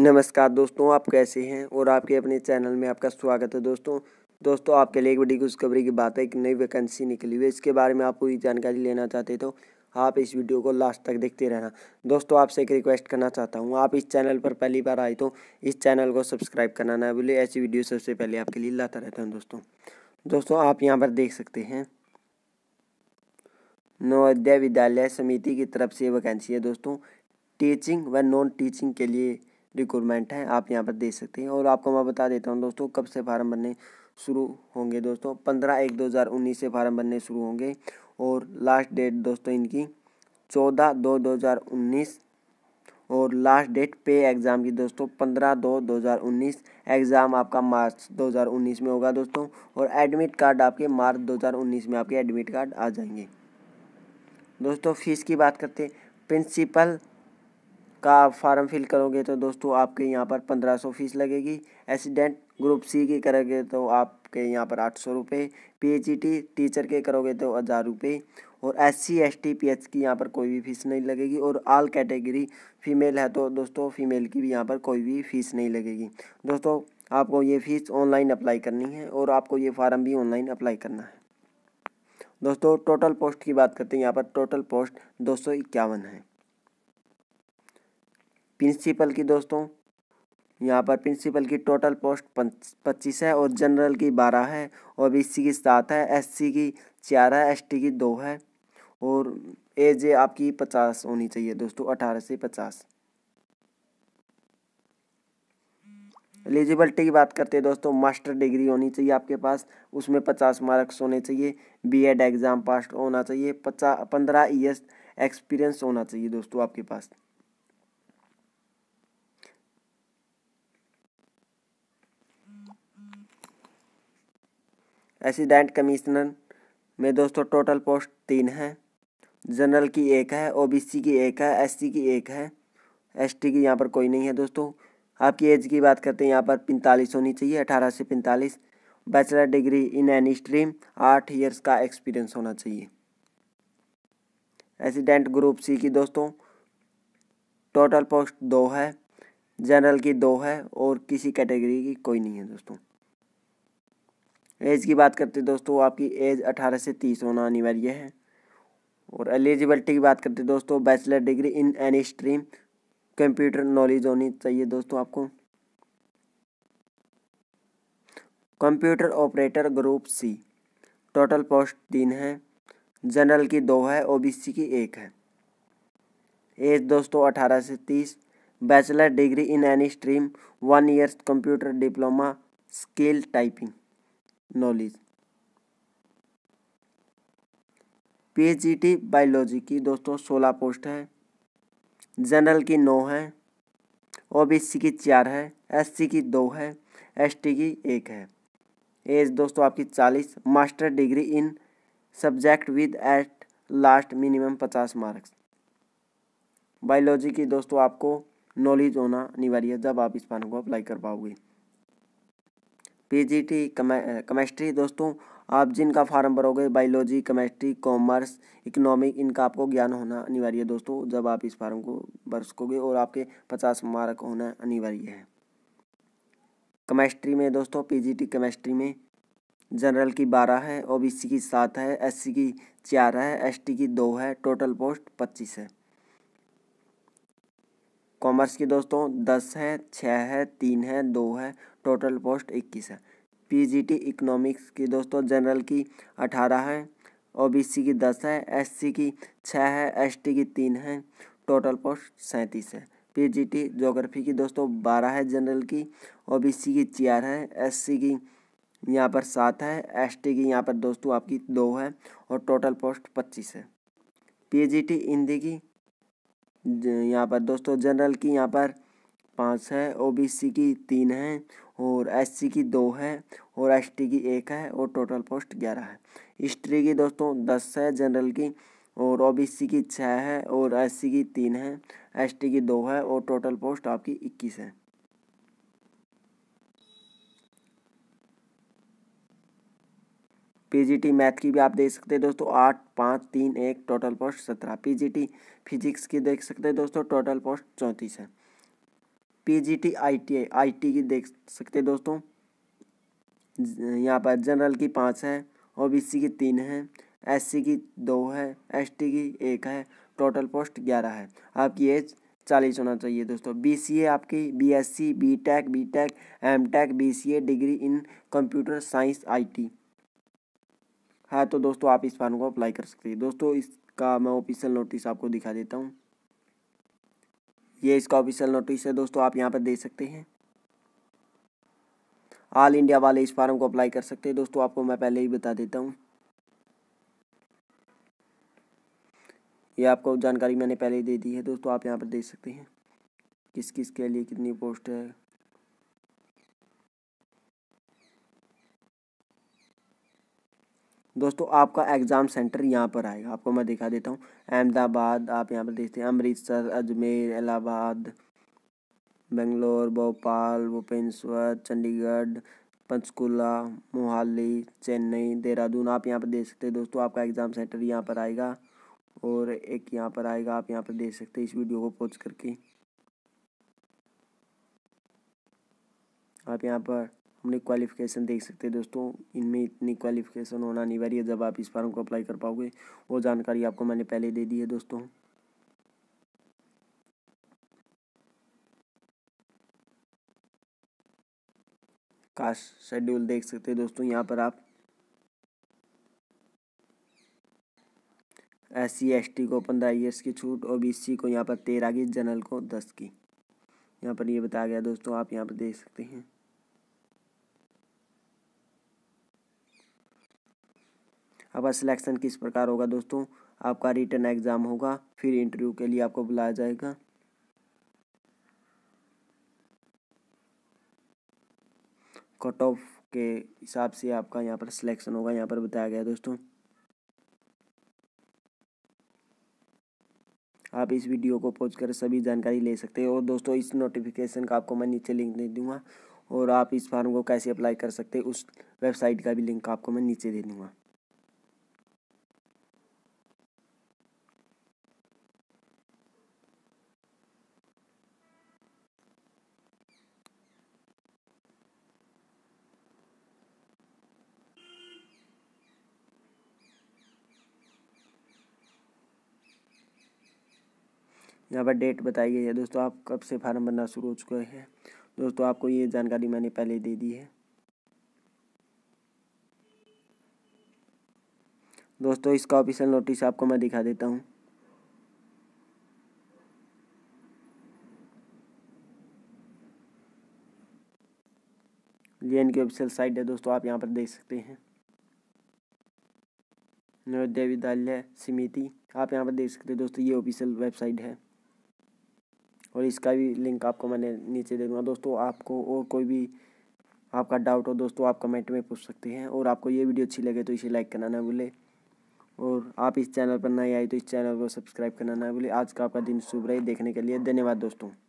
नमस्कार दोस्तों आप कैसे हैं और आपके अपने चैनल में आपका स्वागत है दोस्तों दोस्तों आपके लिए एक बड़ी खुशखबरी की बात है एक नई वैकेंसी निकली हुई है इसके बारे में आप पूरी जानकारी लेना चाहते तो आप इस वीडियो को लास्ट तक देखते रहना दोस्तों आपसे एक रिक्वेस्ट करना चाहता हूँ आप इस चैनल पर पहली बार आए तो इस चैनल को सब्सक्राइब करना ना बोले ऐसी वीडियो सबसे पहले आपके लिए लाता रहता हूँ दोस्तों दोस्तों आप यहाँ पर देख सकते हैं नवोदय विद्यालय समिति की तरफ से वैकेंसी है दोस्तों टीचिंग व नॉन टीचिंग के लिए रिक्रूटमेंट है आप यहाँ पर दे सकते हैं और आपको मैं बता देता हूँ दोस्तों कब से फार्म भरने शुरू होंगे दोस्तों पंद्रह एक दो हज़ार उन्नीस से फार्म भरने शुरू होंगे और लास्ट डेट दोस्तों इनकी चौदह दो दो हज़ार उन्नीस और लास्ट डेट पे एग्ज़ाम की दोस्तों पंद्रह दो दो हज़ार उन्नीस एग्ज़ाम आपका मार्च दो हज़ार उन्नीस में होगा दोस्तों और एडमिट कार्ड आपके मार्च दो हज़ार उन्नीस में आपके एडमिट कार्ड आ जाएंगे दोस्तों फीस की बात करते हैं प्रिंसिपल का आप फार्म फिल करोगे तो दोस्तों आपके यहाँ पर पंद्रह सौ फीस लगेगी एसिडेंट ग्रुप सी की करोगे तो आपके यहाँ पर आठ सौ रुपये P H E T teacher के करोगे तो हज़ार रुपये और S C S T P H की यहाँ पर कोई भी फ़ीस नहीं लगेगी और आल कैटेगरी फ़ीमेल है तो दोस्तों फ़ीमेल की भी यहाँ पर कोई भी फ़ीस नहीं लगेगी दोस्तों आपको ये फ़ीस ऑनलाइन अप्लाई करनी है और आपको ये फार्म भी ऑनलाइन अप्लाई करना है दोस्तों टोटल पोस्ट की बात करते हैं यहाँ पर टोटल पोस्ट दो सौ इक्यावन है प्रिंसिपल की दोस्तों यहाँ पर प्रिंसिपल की टोटल पोस्ट पच्चीस है और जनरल की बारह है और बी की सात है एस की चार है एस की दो है और एज आपकी पचास होनी चाहिए दोस्तों अठारह से पचास एलिजिबिलिटी की बात करते हैं दोस्तों मास्टर डिग्री होनी चाहिए आपके पास उसमें पचास मार्क्स होने चाहिए बीएड एग्ज़ाम पास होना चाहिए पचास पंद्रह ईयर्स एक्सपीरियंस होना चाहिए दोस्तों आपके पास असिस्टेंट कमिश्नर में दोस्तों टोटल पोस्ट तीन है जनरल की एक है ओबीसी की एक है एससी की एक है एसटी की यहाँ पर कोई नहीं है दोस्तों आपकी एज की बात करते हैं यहाँ पर पैंतालीस होनी चाहिए अठारह से पैंतालीस bachelor degree in any stream आठ ईयर्स का एक्सपीरियंस होना चाहिए एसिडेंट ग्रुप सी की दोस्तों टोटल पोस्ट दो है जनरल की दो है और किसी कैटेगरी की कोई नहीं है दोस्तों एज की बात करते हैं दोस्तों आपकी एज अठारह से तीस होना अनिवार्य है और एलिजिबिलिटी की बात करते हैं दोस्तों bachelor degree in any stream computer knowledge होनी चाहिए दोस्तों आपको computer operator group C total post तीन है जनरल की दो है ओबीसी की एक है एज दोस्तों अठारह से तीस bachelor degree in any stream one year computer diploma skill typing knowledge PHET biology की दोस्तों सोलह पोस्ट है जनरल की नौ है ओबीसी की चार है एससी की दो है एसटी की एक है एज दोस्तों आपकी चालीस master degree in subject with at least minimum पचास मार्क्स बायोलॉजी की दोस्तों आपको नॉलेज होना अनिवार्य है जब आप इस पान को अप्लाई कर पाओगे पीजीटी केमिस्ट्री दोस्तों आप जिनका फार्म भरोगे बायोलॉजी केमिस्ट्री कॉमर्स इकोनॉमिक इनका आपको ज्ञान होना अनिवार्य है दोस्तों जब आप इस फार्म को भर सकोगे और आपके पचास मार्क होना अनिवार्य है केमिस्ट्री में दोस्तों पीजीटी केमिस्ट्री में जनरल की बारह है ओबीसी की सात है एससी की चार है एसटी की दो है टोटल पोस्ट पच्चीस है कॉमर्स की दोस्तों दस है छः है तीन है दो है टोटल पोस्ट इक्कीस है पीजीटी इकोनॉमिक्स की दोस्तों जनरल की अठारह है ओबीसी की दस है एससी की छः है एसटी की तीन है टोटल पोस्ट सैंतीस है पीजीटी ज्योग्राफी की दोस्तों बारह है जनरल की ओबीसी की चार है एससी की यहाँ पर सात है एसटी की यहाँ पर दोस्तों आपकी दो है और टोटल पोस्ट पच्चीस है पीजीटी हिंदी की यहाँ पर दोस्तों जनरल की यहाँ पर पाँच है ओ की तीन है और एस की दो है और एस की एक है और टोटल पोस्ट ग्यारह है हिस्ट्री की दोस्तों दस है जनरल की और ओ की छः है और एस की तीन है एस की दो है और टोटल पोस्ट आपकी इक्कीस है पीजीटी मैथ की भी आप देख सकते हैं दोस्तों आठ पाँच तीन एक टोटल पोस्ट सत्रह पीजीटी फिजिक्स की देख सकते हैं दोस्तों टोटल पोस्ट चौंतीस है पीजीटी आईटीआई आईटी की देख सकते हैं दोस्तों यहाँ पर जनरल की पाँच है ओबीसी की तीन है एससी की दो है एसटी की एक है टोटल पोस्ट ग्यारह है आपकी एज चालीस होना चाहिए दोस्तों बी सी ए आपकी B S C B tech B tech M tech B C A degree in computer science I T है हाँ, तो दोस्तों आप इस फॉर्म को अप्लाई कर सकते हैं दोस्तों इसका मैं ऑफिशियल नोटिस आपको दिखा देता हूँ ये इसका ऑफिशियल नोटिस है दोस्तों आप यहाँ पर देख सकते हैं ऑल इंडिया वाले इस फॉर्म को अप्लाई कर सकते हैं दोस्तों आपको मैं पहले ही बता देता हूँ ये आपको जानकारी मैंने पहले ही दे दी है दोस्तों आप यहाँ पर देख सकते हैं किस किस के लिए कितनी पोस्ट है दोस्तों आपका एग्ज़ाम सेंटर यहाँ पर आएगा आपको मैं दिखा देता हूँ अहमदाबाद आप यहाँ पर देखते हैं अमृतसर अजमेर इलाहाबाद बेंगलोर भोपाल भुपेंश्वर चंडीगढ़ पंचकूला मोहाली चेन्नई देहरादून आप यहाँ पर देख सकते हैं दोस्तों आपका एग्ज़ाम सेंटर यहाँ पर आएगा और एक यहाँ पर आएगा आप यहाँ पर देख सकते हैं इस वीडियो को पोस्ट करके आप यहाँ पर अपनी क्वालिफिकेशन देख सकते हैं दोस्तों इनमें इतनी क्वालिफिकेशन होना अनिवार्य है जब आप इस फॉर्म को अप्लाई कर पाओगे वो जानकारी आपको मैंने पहले दे दी है दोस्तों कास्ट शेड्यूल देख सकते हैं दोस्तों यहाँ पर आप एस सी एस टी को पंद्रह ईयर्स की छूट ओ बी सी को यहाँ पर तेरह की जनरल को दस की यहाँ पर ये बताया गया दोस्तों आप यहाँ पर देख सकते हैं अब सिलेक्शन किस प्रकार होगा दोस्तों आपका रिटर्न एग्ज़ाम होगा फिर इंटरव्यू के लिए आपको बुलाया जाएगा कट ऑफ के हिसाब से आपका यहाँ पर सिलेक्शन होगा यहाँ पर बताया गया दोस्तों आप इस वीडियो को पहुँच कर सभी जानकारी ले सकते हैं और दोस्तों इस नोटिफिकेशन का आपको मैं नीचे लिंक दे दूँगा और आप इस फॉर्म को कैसे अप्लाई कर सकते हैं उस वेबसाइट का भी लिंक आपको मैं नीचे दे दूंगा यहाँ पर डेट बताई गई है दोस्तों आप कब से फार्म भरना शुरू हो चुका है दोस्तों आपको ये जानकारी मैंने पहले दे दी है दोस्तों इसका ऑफिशियल नोटिस आपको मैं दिखा देता हूँ ये इनकी ऑफिशियल साइट है दोस्तों आप यहाँ पर देख सकते हैं नवोदय विद्यालय समिति आप यहाँ पर देख सकते हैं दोस्तों ये ऑफिशियल वेबसाइट है और इसका भी लिंक आपको मैंने नीचे दे दूँगा दोस्तों आपको और कोई भी आपका डाउट हो दोस्तों आप कमेंट में पूछ सकते हैं और आपको ये वीडियो अच्छी लगे तो इसे लाइक करना ना भूले और आप इस चैनल पर नए आए तो इस चैनल को सब्सक्राइब करना ना भूले आज का आपका दिन शुभ रहे देखने के लिए धन्यवाद दोस्तों